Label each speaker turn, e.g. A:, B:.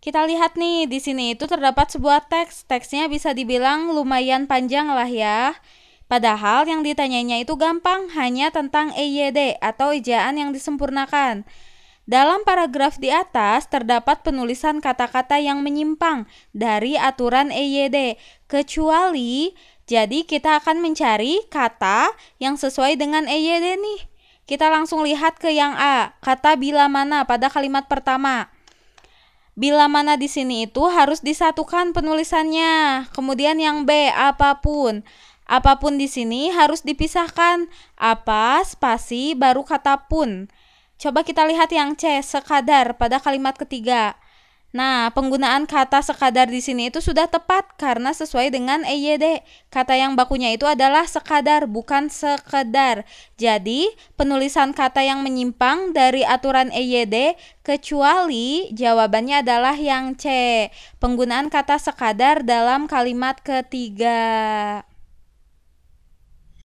A: Kita lihat nih di sini itu terdapat sebuah teks. Teksnya bisa dibilang lumayan panjang lah ya. Padahal yang ditanyainya itu gampang, hanya tentang EYD atau ejaan yang disempurnakan. Dalam paragraf di atas terdapat penulisan kata-kata yang menyimpang dari aturan EYD, kecuali jadi kita akan mencari kata yang sesuai dengan EYD nih. Kita langsung lihat ke yang A, kata bila mana pada kalimat pertama. Bila mana di sini itu harus disatukan penulisannya. Kemudian yang B, apapun. Apapun di sini harus dipisahkan. Apa, spasi, baru kata pun. Coba kita lihat yang C, sekadar pada kalimat ketiga. Nah, penggunaan kata sekadar di sini itu sudah tepat karena sesuai dengan EYD. Kata yang bakunya itu adalah sekadar, bukan sekedar. Jadi, penulisan kata yang menyimpang dari aturan EYD kecuali jawabannya adalah yang C. Penggunaan kata sekadar dalam kalimat ketiga.